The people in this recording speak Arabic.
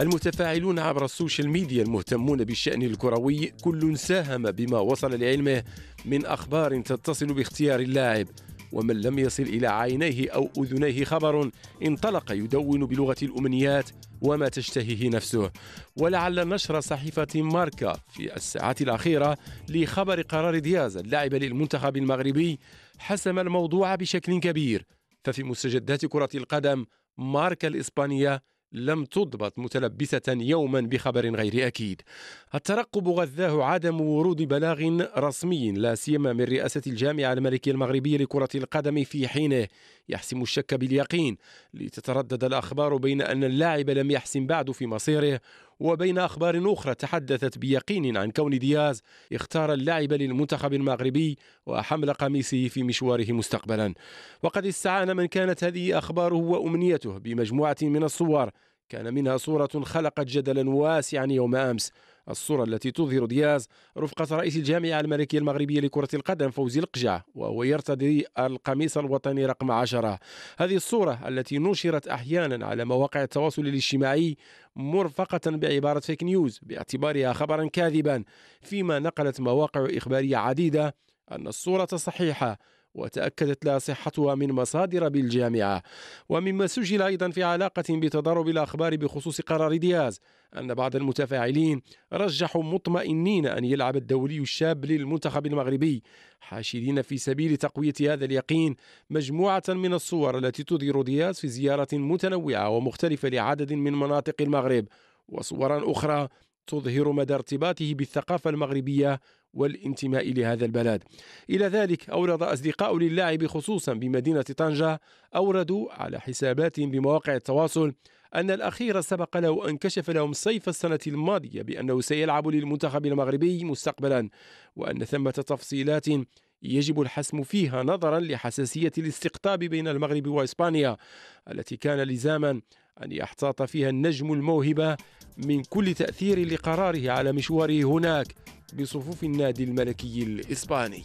المتفاعلون عبر السوشيال ميديا المهتمون بالشأن الكروي كل ساهم بما وصل لعلمه من أخبار تتصل باختيار اللاعب ومن لم يصل إلى عينيه أو أذنيه خبر انطلق يدون بلغة الأمنيات وما تشتهيه نفسه ولعل نشر صحيفة ماركا في الساعات الأخيرة لخبر قرار دياز اللاعب للمنتخب المغربي حسم الموضوع بشكل كبير ففي مستجدات كرة القدم ماركا الإسبانية لم تضبط متلبسة يوما بخبر غير أكيد الترقب غذاه عدم ورود بلاغ رسمي لا سيما من رئاسة الجامعة الملكية المغربية لكرة القدم في حينه يحسم الشك باليقين لتتردد الأخبار بين أن اللاعب لم يحسم بعد في مصيره وبين أخبار أخرى تحدثت بيقين عن كون دياز اختار اللعب للمنتخب المغربي وحمل قميصه في مشواره مستقبلا وقد استعان من كانت هذه أخباره وأمنيته بمجموعة من الصور كان منها صورة خلقت جدلا واسعا يوم أمس الصورة التي تظهر دياز رفقة رئيس الجامعة الملكية المغربية لكرة القدم فوزي القجع وهو يرتدي القميص الوطني رقم عشرة هذه الصورة التي نشرت أحيانا على مواقع التواصل الاجتماعي مرفقة بعبارة فيك نيوز باعتبارها خبرا كاذبا فيما نقلت مواقع إخبارية عديدة أن الصورة صحيحة وتأكدت لها صحتها من مصادر بالجامعة ومما سجل أيضا في علاقة بتضارب الأخبار بخصوص قرار دياز أن بعض المتفاعلين رجحوا مطمئنين أن يلعب الدولي الشاب للمنتخب المغربي حاشدين في سبيل تقوية هذا اليقين مجموعة من الصور التي تظهر دياز في زيارة متنوعة ومختلفة لعدد من مناطق المغرب وصورا أخرى تظهر مدى ارتباطه بالثقافة المغربية والانتماء لهذا البلد إلى ذلك أورد أصدقاء للاعب خصوصا بمدينة طنجة أوردوا على حساباتهم بمواقع التواصل أن الأخير سبق له أن كشف لهم صيف السنة الماضية بأنه سيلعب للمنتخب المغربي مستقبلا وأن ثمة تفصيلات يجب الحسم فيها نظرا لحساسية الاستقطاب بين المغرب وإسبانيا التي كان لزاما أن يحتاط فيها النجم الموهبة من كل تأثير لقراره على مشواره هناك بصفوف النادي الملكي الإسباني